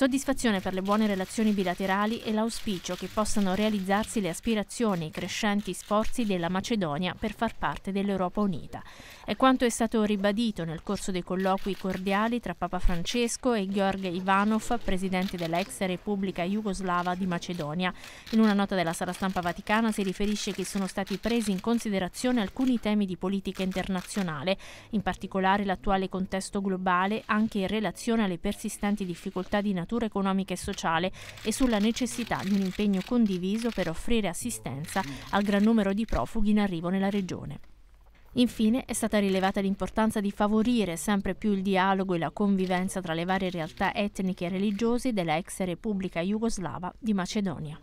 Soddisfazione per le buone relazioni bilaterali e l'auspicio che possano realizzarsi le aspirazioni e i crescenti sforzi della Macedonia per far parte dell'Europa Unita. È quanto è stato ribadito nel corso dei colloqui cordiali tra Papa Francesco e Gheorghe Ivanov, presidente dell'ex Repubblica Jugoslava di Macedonia. In una nota della sala stampa vaticana si riferisce che sono stati presi in considerazione alcuni temi di politica internazionale, in particolare l'attuale contesto globale anche in relazione alle persistenti difficoltà di natura legislatura economica e sociale e sulla necessità di un impegno condiviso per offrire assistenza al gran numero di profughi in arrivo nella regione. Infine è stata rilevata l'importanza di favorire sempre più il dialogo e la convivenza tra le varie realtà etniche e religiose della ex Repubblica Jugoslava di Macedonia.